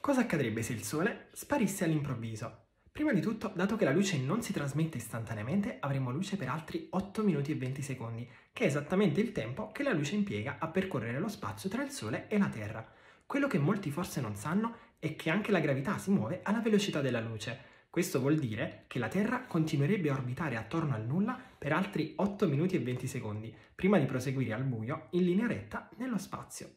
Cosa accadrebbe se il Sole sparisse all'improvviso? Prima di tutto, dato che la luce non si trasmette istantaneamente, avremo luce per altri 8 minuti e 20 secondi, che è esattamente il tempo che la luce impiega a percorrere lo spazio tra il Sole e la Terra. Quello che molti forse non sanno è che anche la gravità si muove alla velocità della luce, questo vuol dire che la Terra continuerebbe a orbitare attorno al nulla per altri 8 minuti e 20 secondi, prima di proseguire al buio in linea retta nello spazio.